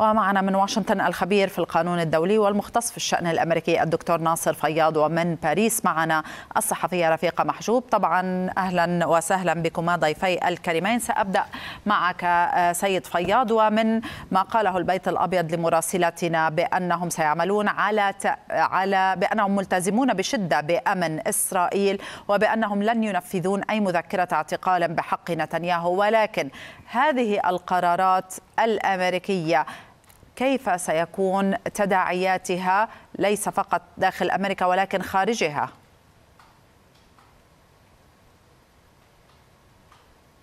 ومعنا من واشنطن الخبير في القانون الدولي والمختص في الشأن الأمريكي الدكتور ناصر فياض ومن باريس معنا الصحفية رفيقة محجوب طبعا أهلا وسهلا بكما ضيفي الكريمين سأبدأ معك آه، سيد فياض ومن ما قاله البيت الأبيض لمراسلتنا بأنهم سيعملون على ت... على بأنهم ملتزمون بشدة بأمن إسرائيل وبأنهم لن ينفذون أي مذكرة اعتقال بحق نتنياهو ولكن هذه القرارات الأمريكية كيف سيكون تداعياتها ليس فقط داخل امريكا ولكن خارجها؟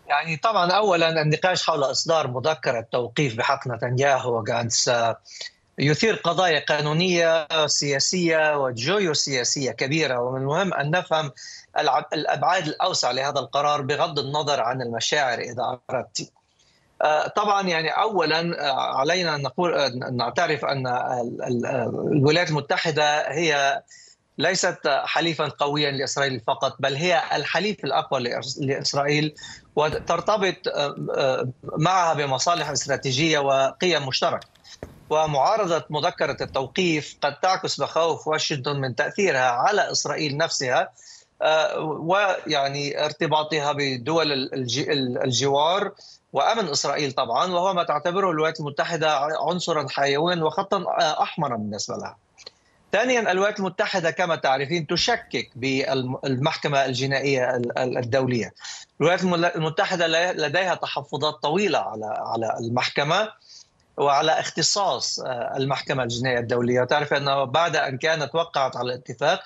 يعني طبعا اولا النقاش حول اصدار مذكره توقيف بحق نتنياهو وغانتس uh, يثير قضايا قانونيه سياسيه وجيوسياسيه كبيره ومن المهم ان نفهم الابعاد الاوسع لهذا القرار بغض النظر عن المشاعر اذا اردت آه، طبعا يعني اولا آه، علينا ان نقول آه، ان نعترف ان الولايات المتحده هي ليست حليفا قويا لاسرائيل فقط بل هي الحليف الاقوى لاسرائيل وترتبط معها بمصالح استراتيجيه وقيم مشتركه ومعارضه مذكره التوقيف قد تعكس مخاوف واشنطن من تاثيرها على اسرائيل نفسها ويعني ارتباطها بدول الجوار وامن اسرائيل طبعا وهو ما تعتبره الولايات المتحده عنصرا حيويا وخطا احمر بالنسبه لها. ثانيا الولايات المتحده كما تعرفين تشكك بالمحكمه الجنائيه الدوليه. الولايات المتحده لديها تحفظات طويله على على المحكمه وعلى اختصاص آه، المحكمه الجنائيه الدوليه، تعرف انه بعد ان كانت وقعت على الاتفاق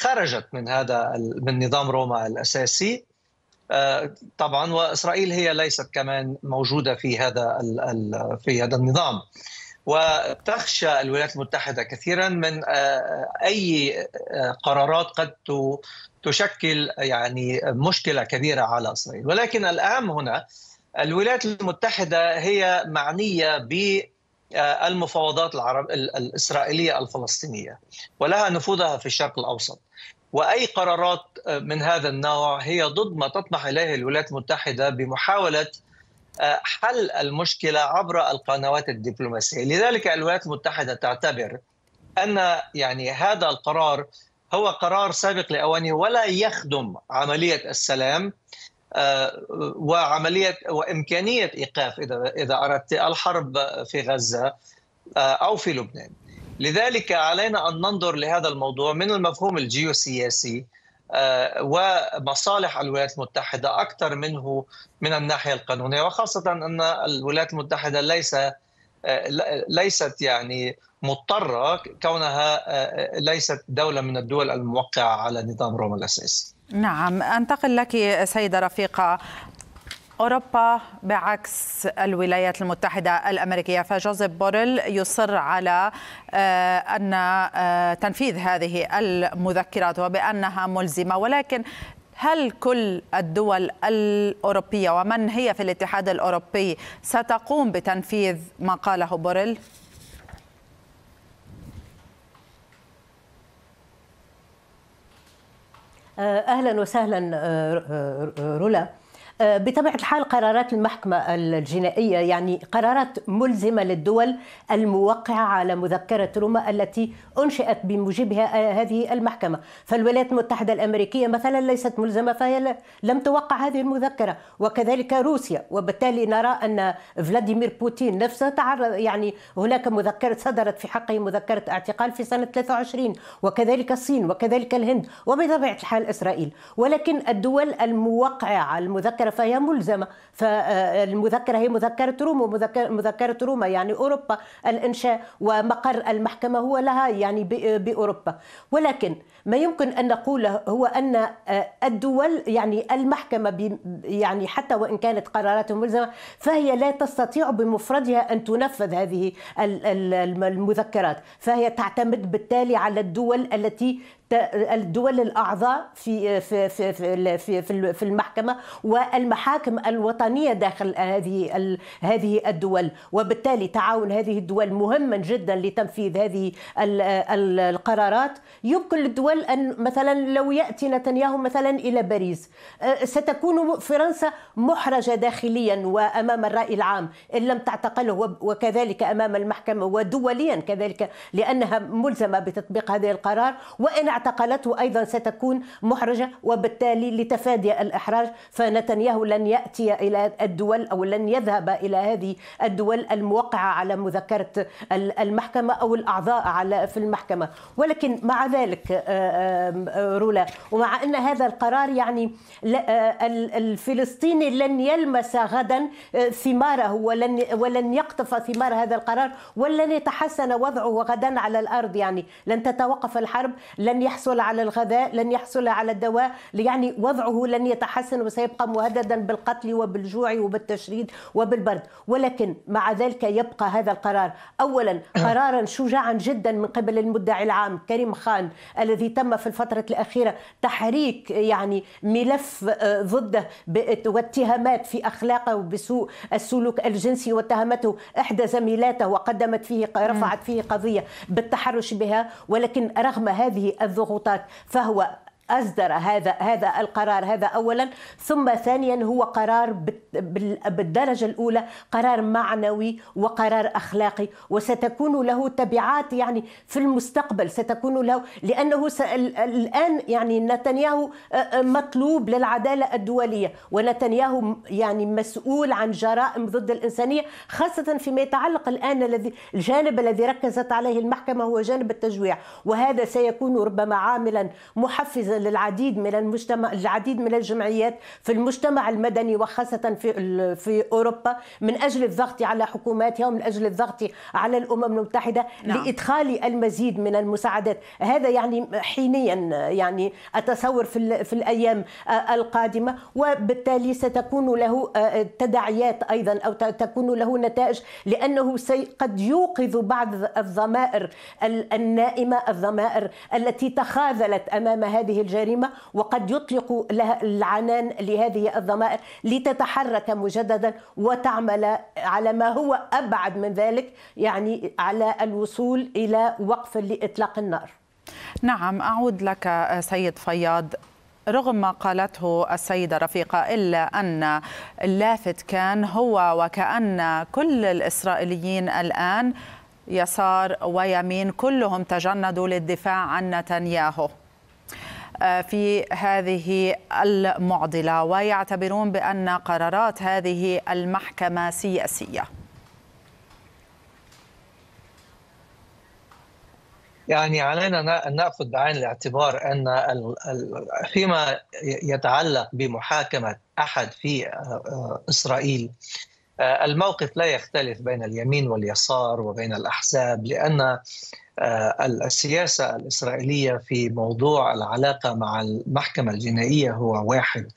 خرجت من هذا من نظام روما الاساسي آه، طبعا واسرائيل هي ليست كمان موجوده في هذا في هذا النظام وتخشى الولايات المتحده كثيرا من آه، اي آه، قرارات قد تشكل يعني مشكله كبيره على اسرائيل ولكن الاهم هنا الولايات المتحده هي معنيه ب المفاوضات العرب الاسرائيليه الفلسطينيه ولها نفوذها في الشرق الاوسط واي قرارات آه، من هذا النوع هي ضد ما تطمح اليه الولايات المتحده بمحاوله آه، حل المشكله عبر القنوات الدبلوماسيه، لذلك الولايات المتحده تعتبر ان يعني هذا القرار هو قرار سابق لاوانه ولا يخدم عمليه السلام آه، وعمليه وامكانيه ايقاف اذا اذا اردت الحرب في غزه او في لبنان. لذلك علينا أن ننظر لهذا الموضوع من المفهوم الجيوسياسي آه، ومصالح الولايات المتحدة أكثر منه من الناحية القانونية وخاصة أن الولايات المتحدة ليس آه، ليست يعني مضطرة كونها آه، ليست دولة من الدول الموقعة على نظام روما الأساسي نعم أنتقل لك سيدة رفيقة أوروبا بعكس الولايات المتحدة الأمريكية فجوزيف بوريل يصر على آه، أن آه، تنفيذ هذه المذكرات وبأنها ملزمة ولكن هل كل الدول الأوروبية ومن هي في الاتحاد الأوروبي ستقوم بتنفيذ ما قاله بوريل؟ آه، أهلا وسهلا رولا آه، بطبيعه الحال قرارات المحكمه الجنائيه يعني قرارات ملزمه للدول الموقعه على مذكره روما التي انشئت بموجبها آه، هذه المحكمه، فالولايات المتحده الامريكيه مثلا ليست ملزمه فهي لم توقع هذه المذكره، وكذلك روسيا، وبالتالي نرى ان فلاديمير بوتين نفسه تعرض يعني هناك مذكره صدرت في حقه مذكره اعتقال في سنه 23 وكذلك الصين وكذلك الهند وبطبيعه الحال اسرائيل، ولكن الدول الموقعه على المذكره المذكره فهي ملزمه فالمذكره آه، هي مذكره روما مذكره روما يعني اوروبا الانشاء ومقر المحكمه هو لها يعني آه، باوروبا ولكن ما يمكن ان نقوله هو ان آه، الدول يعني المحكمه يعني حتى وان كانت قرارات ملزمه فهي لا تستطيع بمفردها ان تنفذ هذه المذكرات فهي تعتمد بالتالي على الدول التي الدول الاعضاء في في في في في المحكمه والمحاكم الوطنيه داخل هذه هذه الدول وبالتالي تعاون هذه الدول مهما جدا لتنفيذ هذه القرارات يمكن للدول ان مثلا لو ياتي نتنياهو مثلا الى باريس ستكون فرنسا محرجه داخليا وامام الراي العام ان لم تعتقله وكذلك امام المحكمه ودوليا كذلك لانها ملزمه بتطبيق هذه القرار وان اعتقلته ايضا ستكون محرجه وبالتالي لتفادي الاحراج فنتنياهو لن ياتي الى الدول او لن يذهب الى هذه الدول الموقعه على مذكره المحكمه او الاعضاء على في المحكمه ولكن مع ذلك آه، رولا ومع ان هذا القرار يعني آه، الفلسطيني لن يلمس غدا آه، ثماره ولن ولن يقطف ثمار هذا القرار ولن يتحسن وضعه غدا على الارض يعني لن تتوقف الحرب لن يحصل على الغذاء لن يحصل على الدواء يعني وضعه لن يتحسن وسيبقى مهددا بالقتل وبالجوع وبالتشريد وبالبرد ولكن مع ذلك يبقى هذا القرار أولا قرارا شجاعا جدا من قبل المدعي العام كريم خان الذي تم في الفترة الأخيرة تحريك يعني ملف آه، ضده واتهامات في أخلاقه بسوء السلوك الجنسي واتهمته إحدى زميلاته وقدمت فيه رفعت فيه قضية بالتحرش بها ولكن رغم هذه الضغوطات فهو اصدر هذا هذا القرار هذا اولا ثم ثانيا هو قرار بالدرجه الاولى قرار معنوي وقرار اخلاقي وستكون له تبعات يعني في المستقبل ستكون له لانه الان يعني نتنياهو آه، آه، مطلوب للعداله الدوليه ونتنياهو يعني مسؤول عن جرائم ضد الانسانيه خاصه فيما يتعلق الان الذي الجانب الذي ركزت عليه المحكمه هو جانب التجويع وهذا سيكون ربما عاملا محفزا للعديد من المجتمع العديد من الجمعيات في المجتمع المدني وخاصة في في أوروبا من أجل الضغط على حكوماتها ومن أجل الضغط على الأمم المتحدة نعم. لإدخال المزيد من المساعدات هذا يعني حينيا يعني أتصور في, في الأيام القادمة وبالتالي ستكون له آه، تداعيات أيضا أو تكون له نتائج لأنه قد يوقظ بعض الضمائر النائمة الضمائر التي تخاذلت أمام هذه الجريمة وقد يطلق لها العنان لهذه الضمائر لتتحرك مجددا وتعمل على ما هو أبعد من ذلك يعني على الوصول إلى وقف لإطلاق النار نعم أعود لك سيد فياض رغم ما قالته السيدة رفيقة إلا أن اللافت كان هو وكأن كل الإسرائيليين الآن يسار ويمين كلهم تجندوا للدفاع عن نتنياهو آه، في هذه المعضله ويعتبرون بان قرارات هذه المحكمه سياسيه يعني علينا ان ناخذ بعين الاعتبار ان فيما يتعلق بمحاكمه احد في آه، آه، اسرائيل آه، الموقف لا يختلف بين اليمين واليسار وبين الاحزاب لان آه، السياسه الاسرائيليه في موضوع العلاقه مع المحكمه الجنائيه هو واحد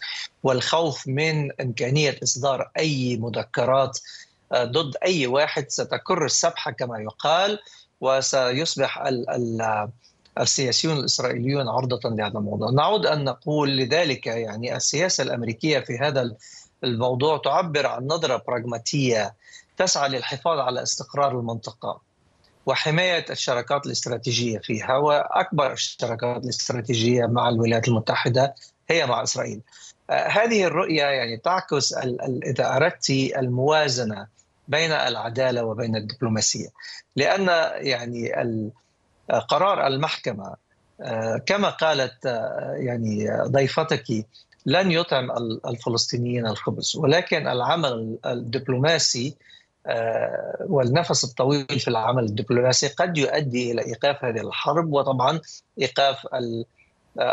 والخوف من امكانيه اصدار اي مذكرات آه، ضد اي واحد ستكر السبحه كما يقال وسيصبح السياسيون الاسرائيليون عرضه لهذا الموضوع. نعود ان نقول لذلك يعني السياسه الامريكيه في هذا الموضوع تعبر عن نظرة براغماتية تسعى للحفاظ على استقرار المنطقة وحماية الشراكات الاستراتيجية فيها وأكبر الشراكات الاستراتيجية مع الولايات المتحدة هي مع إسرائيل آه، هذه الرؤية يعني تعكس إذا أردت الموازنة بين العدالة وبين الدبلوماسية لأن يعني آه، قرار المحكمة آه، كما قالت يعني ضيفتك لن يطعم الفلسطينيين الخبز ولكن العمل الدبلوماسي آه، والنفس الطويل في العمل الدبلوماسي قد يؤدي الى ايقاف هذه الحرب وطبعا ايقاف آه،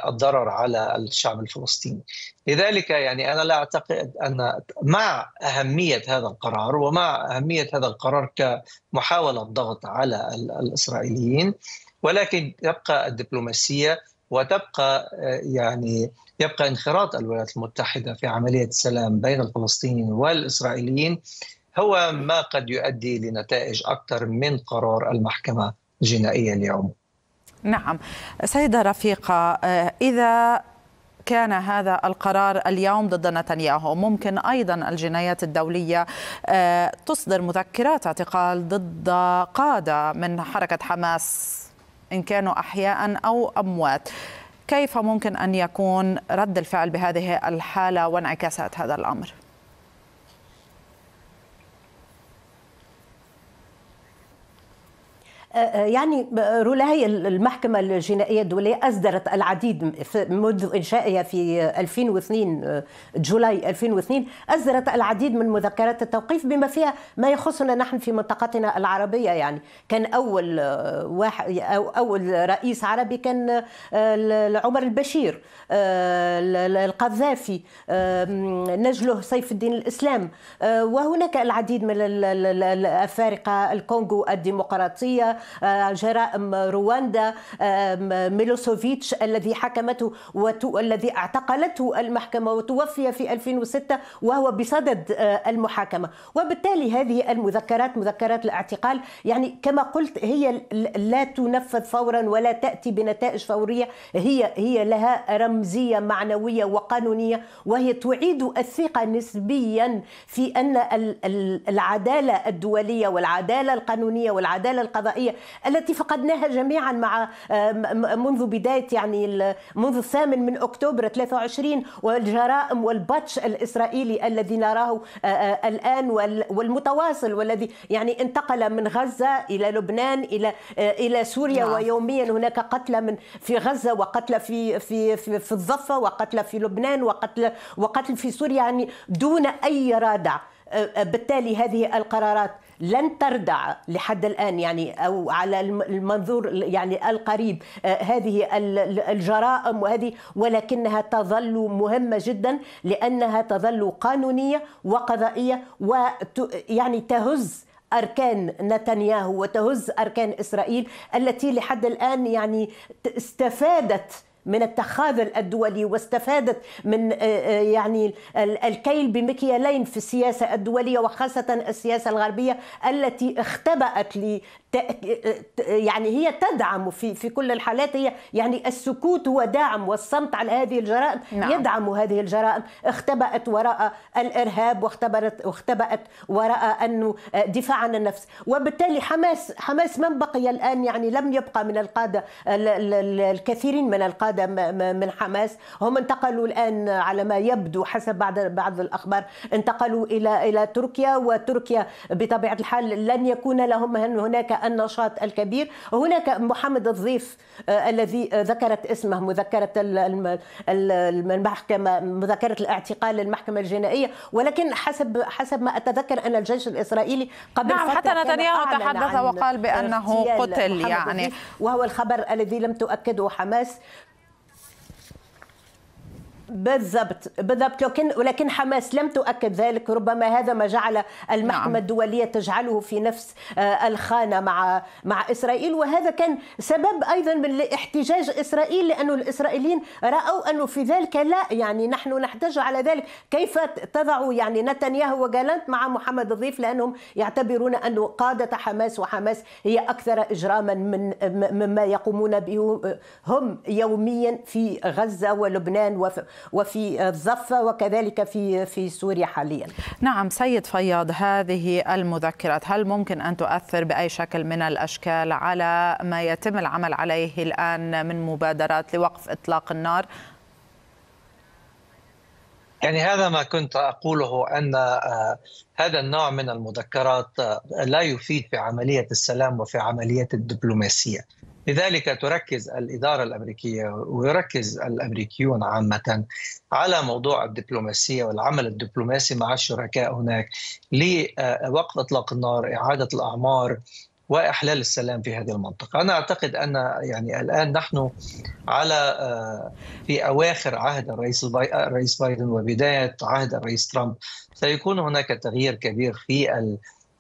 الضرر على الشعب الفلسطيني. لذلك يعني انا لا اعتقد ان مع اهميه هذا القرار ومع اهميه هذا القرار كمحاوله ضغط على الاسرائيليين ولكن يبقى الدبلوماسيه وتبقى آه، يعني يبقى انخراط الولايات المتحده في عمليه السلام بين الفلسطينيين والاسرائيليين هو ما قد يؤدي لنتائج اكثر من قرار المحكمه الجنائيه اليوم. نعم سيده رفيقه آه، اذا كان هذا القرار اليوم ضد نتنياهو ممكن أيضا الجنايات الدولية آه، تصدر مذكرات اعتقال ضد قادة من حركة حماس إن كانوا أحياء أو أموات كيف ممكن أن يكون رد الفعل بهذه الحالة وانعكاسات هذا الأمر؟ يعني رولاي المحكمة الجنائية الدولية أصدرت العديد منذ إنشائها في 2002 جولاي 2002 أصدرت العديد من مذكرات التوقيف بما فيها ما يخصنا نحن في منطقتنا العربية يعني كان أول واحد أو أول رئيس عربي كان آه، عمر البشير آه، القذافي آه، نجله سيف الدين الإسلام وهناك العديد من الأفارقة الكونغو الديمقراطية جرائم رواندا ميلوسوفيتش الذي حكمته والذي اعتقلته المحكمة وتوفي في 2006 وهو بصدد آه، المحاكمة وبالتالي هذه المذكرات مذكرات الاعتقال يعني كما قلت هي لا تنفذ فورا ولا تأتي بنتائج فورية هي هي لها رمزية معنوية وقانونية وهي تعيد الثقة نسبيا في أن العدالة الدولية والعدالة القانونية والعدالة القضائية التي فقدناها جميعا مع آه، منذ بداية يعني منذ الثامن من أكتوبر 23 والجرائم والبطش الإسرائيلي الذي نراه آه، آه، الآن والمتواصل والذي يعني انتقل من غزة إلى لبنان إلى إلى سوريا نعم. ويوميا هناك قتلى من في غزة وقتلى في في في, في الضفة وقتلى في لبنان وقتل وقتل في سوريا يعني دون أي رادع بالتالي هذه القرارات لن تردع لحد الآن يعني أو على المنظور يعني القريب آه، هذه الجرائم وهذه ولكنها تظل مهمة جدا لأنها تظل قانونية وقضائية ويعني تهز أركان نتنياهو وتهز أركان إسرائيل التي لحد الآن يعني استفادت من التخاذل الدولي واستفادت من آه، آه، يعني الكيل بمكيالين في السياسه الدوليه وخاصه السياسه الغربيه التي اختبأت يعني هي تدعم في في كل الحالات هي يعني السكوت هو دعم والصمت على هذه الجرائم نعم. يدعم هذه الجرائم اختبأت وراء الارهاب واختبرت واختبأت وراء انه دفاع عن النفس وبالتالي حماس حماس من بقي الان يعني لم يبقى من القاده الكثيرين من القاده من حماس هم انتقلوا الان على ما يبدو حسب بعض بعض الاخبار انتقلوا الى الى تركيا وتركيا بطبيعه الحال لن يكون لهم هناك النشاط الكبير هناك محمد الضيف آه، الذي آه، ذكرت اسمه مذكرة المحكمة مذكرة الاعتقال للمحكمة الجنائية ولكن حسب حسب ما أتذكر أن الجيش الإسرائيلي قبل نعم حتى نتنياهو تحدث وقال بأنه قتل يعني وهو الخبر الذي لم تؤكده حماس بالضبط بالضبط لكن ولكن حماس لم تؤكد ذلك ربما هذا ما جعل المحكمة نعم. الدولية تجعله في نفس آه، الخانة مع مع إسرائيل وهذا كان سبب أيضا من احتجاج إسرائيل لأن الإسرائيليين رأوا أنه في ذلك لا يعني نحن نحتج على ذلك كيف تضع يعني نتنياهو وجالنت مع محمد الضيف لأنهم يعتبرون انه قادة حماس وحماس هي أكثر إجراما من مما يقومون به آه، هم يوميا في غزة ولبنان وفي وفي الضفة وكذلك في في سوريا حاليا نعم سيد فياض هذه المذكرات هل ممكن أن تؤثر بأي شكل من الأشكال على ما يتم العمل عليه الآن من مبادرات لوقف إطلاق النار يعني هذا ما كنت اقوله ان آه، هذا النوع من المذكرات آه، لا يفيد في عمليه السلام وفي عمليه الدبلوماسيه لذلك تركز الإدارة الأمريكية ويركز الأمريكيون عامة على موضوع الدبلوماسية والعمل الدبلوماسي مع الشركاء هناك لوقف إطلاق النار إعادة الأعمار واحلال السلام في هذه المنطقه. انا اعتقد ان يعني الان نحن على آه، في اواخر عهد الرئيس الرئيس بايدن وبدايه عهد الرئيس ترامب سيكون هناك تغيير كبير في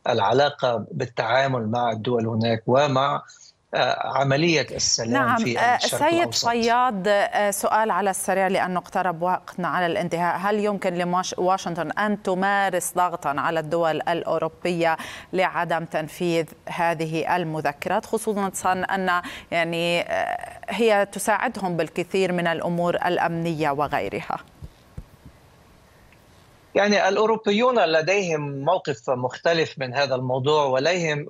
العلاقه بالتعامل مع الدول هناك ومع آه، عمليه السلام نعم. في آه، الشرق سيد الأوسط. صياد آه، سؤال على السريع لانه اقترب وقتنا على الانتهاء، هل يمكن لواشنطن ان تمارس ضغطا على الدول الاوروبيه لعدم تنفيذ هذه المذكرات خصوصا ان يعني هي تساعدهم بالكثير من الامور الامنيه وغيرها؟ يعني الاوروبيون لديهم موقف مختلف من هذا الموضوع وليهم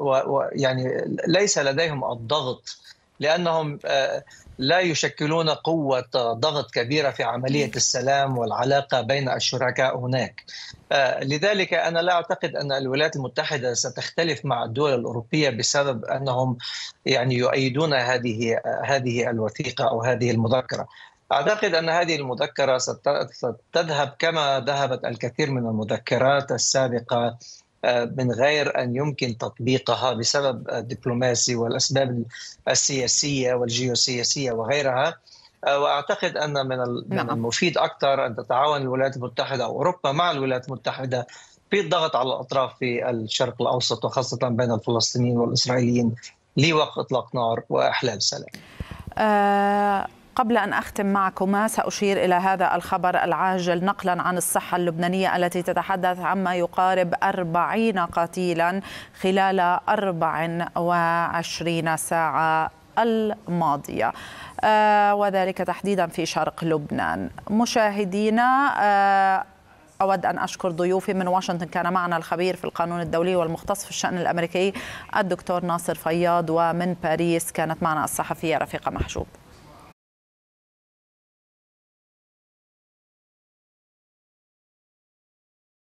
يعني ليس لديهم الضغط لانهم آه، لا يشكلون قوه ضغط كبيره في عمليه السلام والعلاقه بين الشركاء هناك. آه، لذلك انا لا اعتقد ان الولايات المتحده ستختلف مع الدول الاوروبيه بسبب انهم يعني يؤيدون هذه هذه الوثيقه او هذه المذكره. أعتقد أن هذه المذكرة ستذهب كما ذهبت الكثير من المذكرات السابقة آه، من غير أن يمكن تطبيقها بسبب الدبلوماسي والأسباب السياسية والجيوسياسية وغيرها آه، واعتقد ان من نعم. المفيد اكثر ان تتعاون الولايات المتحده او اوروبا مع الولايات المتحده في الضغط على الاطراف في الشرق الاوسط وخاصه بين الفلسطينيين والاسرائيليين لوقف اطلاق نار واحلال سلام. أه قبل أن أختم معكما سأشير إلى هذا الخبر العاجل نقلا عن الصحة اللبنانية التي تتحدث عما يقارب 40 قتيلا خلال 24 ساعة الماضية آه، وذلك تحديدا في شرق لبنان مشاهدينا آه، أود أن أشكر ضيوفي من واشنطن كان معنا الخبير في القانون الدولي والمختص في الشأن الأمريكي الدكتور ناصر فياض ومن باريس كانت معنا الصحفية رفيقة محجوب